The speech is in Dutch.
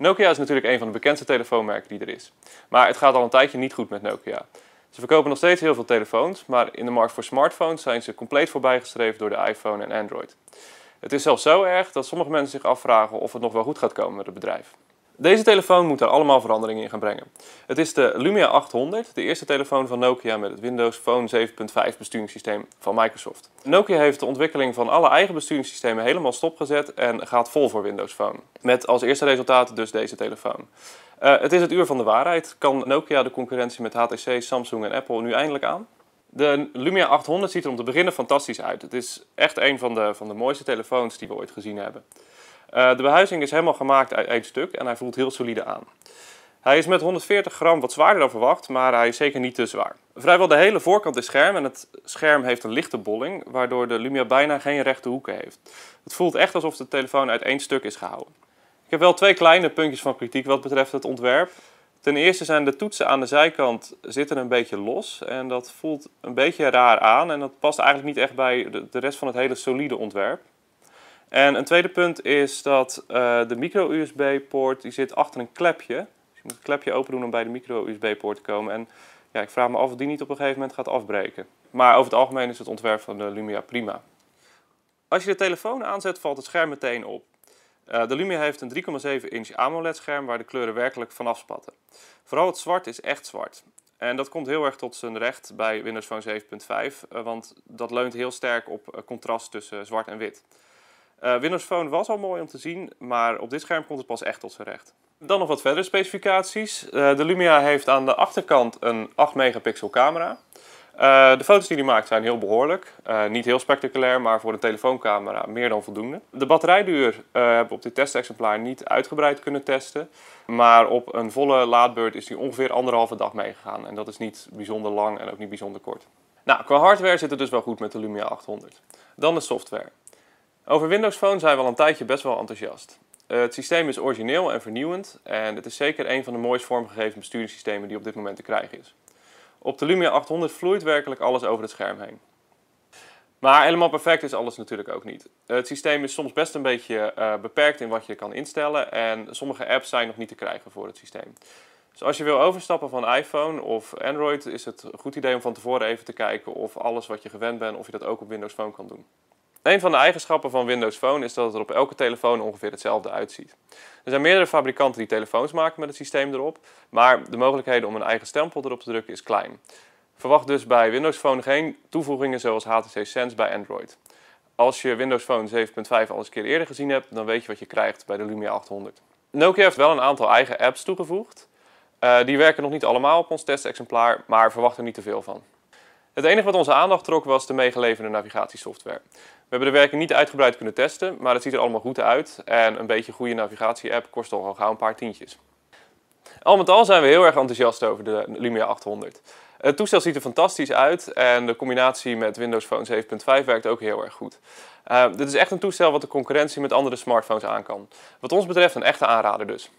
Nokia is natuurlijk een van de bekendste telefoonmerken die er is. Maar het gaat al een tijdje niet goed met Nokia. Ze verkopen nog steeds heel veel telefoons, maar in de markt voor smartphones zijn ze compleet voorbijgestreefd door de iPhone en Android. Het is zelfs zo erg dat sommige mensen zich afvragen of het nog wel goed gaat komen met het bedrijf. Deze telefoon moet daar allemaal veranderingen in gaan brengen. Het is de Lumia 800, de eerste telefoon van Nokia met het Windows Phone 7.5 besturingssysteem van Microsoft. Nokia heeft de ontwikkeling van alle eigen besturingssystemen helemaal stopgezet en gaat vol voor Windows Phone. Met als eerste resultaat dus deze telefoon. Eh, het is het uur van de waarheid. Kan Nokia de concurrentie met HTC, Samsung en Apple nu eindelijk aan? De Lumia 800 ziet er om te beginnen fantastisch uit. Het is echt een van de, van de mooiste telefoons die we ooit gezien hebben. Eh, de behuizing is helemaal gemaakt uit één stuk en hij voelt heel solide aan. Hij is met 140 gram wat zwaarder dan verwacht, maar hij is zeker niet te zwaar. Vrijwel de hele voorkant is scherm en het scherm heeft een lichte bolling, waardoor de Lumia bijna geen rechte hoeken heeft. Het voelt echt alsof de telefoon uit één stuk is gehouden. Ik heb wel twee kleine puntjes van kritiek wat betreft het ontwerp. Ten eerste zijn de toetsen aan de zijkant zitten een beetje los en dat voelt een beetje raar aan en dat past eigenlijk niet echt bij de rest van het hele solide ontwerp. En een tweede punt is dat eh, de micro-USB-poort die zit achter een klepje. Dus je moet het klepje open doen om bij de micro-USB-poort te komen. En ja, ik vraag me af of die niet op een gegeven moment gaat afbreken. Maar over het algemeen is het ontwerp van de Lumia prima. Als je de telefoon aanzet valt het scherm meteen op. Eh, de Lumia heeft een 3,7 inch AMOLED scherm waar de kleuren werkelijk vanaf spatten. Vooral het zwart is echt zwart. En dat komt heel erg tot zijn recht bij Windows Phone 7.5, eh, want dat leunt heel sterk op contrast tussen zwart en wit. Eh, Windows Phone was al mooi om te zien, maar op dit scherm komt het pas echt tot zijn recht. Dan nog wat verdere specificaties. Eh, de Lumia heeft aan de achterkant een 8 megapixel camera. Eh, de foto's die hij maakt zijn heel behoorlijk. niet heel spectaculair, maar voor een telefooncamera meer dan voldoende. De batterijduur hebben we op dit testexemplaar niet uitgebreid kunnen testen. Maar op een volle laadbeurt is hij ongeveer anderhalve dag meegegaan. En dat is niet bijzonder lang en ook niet bijzonder kort. Nou, qua hardware zit het dus wel goed met de Lumia 800. Dan de software. Over Windows Phone zijn we al een tijdje best wel enthousiast. Eh, het systeem is origineel en vernieuwend en het is zeker een van de mooist vormgegeven besturingssystemen die op dit moment te krijgen is. Op de Lumia 800 vloeit werkelijk alles over het scherm heen. Maar helemaal perfect is alles natuurlijk ook niet. Eh, het systeem is soms best een beetje eh, beperkt in wat je kan instellen en sommige apps zijn nog niet te krijgen voor het systeem. Dus als je wil overstappen van iPhone of Android is het een goed idee om van tevoren even te kijken of alles wat je gewend bent, of je dat ook op Windows Phone kan doen. Een van de eigenschappen van Windows Phone is dat het er op elke telefoon ongeveer hetzelfde uitziet. Er zijn meerdere fabrikanten die telefoons maken met het systeem erop, maar de mogelijkheden om een eigen stempel erop te drukken is klein. Verwacht dus bij Windows Phone geen toevoegingen zoals HTC Sense bij Android. Als je Windows Phone 7.5 al eens keer eerder gezien hebt, dan weet je wat je krijgt bij de Lumia 800. Nokia heeft wel een aantal eigen apps toegevoegd. Eh, die werken nog niet allemaal op ons testexemplaar, maar verwacht er niet te veel van. Het enige wat onze aandacht trok was de meegeleverde navigatiesoftware. We hebben de werking niet uitgebreid kunnen testen, maar het ziet er allemaal goed uit en een beetje goede navigatie-app kost al gauw een paar tientjes. Al met al zijn we heel erg enthousiast over de Lumia 800. Het toestel ziet er fantastisch uit en de combinatie met Windows Phone 7.5 werkt ook heel erg goed. Eh, dit is echt een toestel wat de concurrentie met andere smartphones aan kan. Wat ons betreft een echte aanrader dus.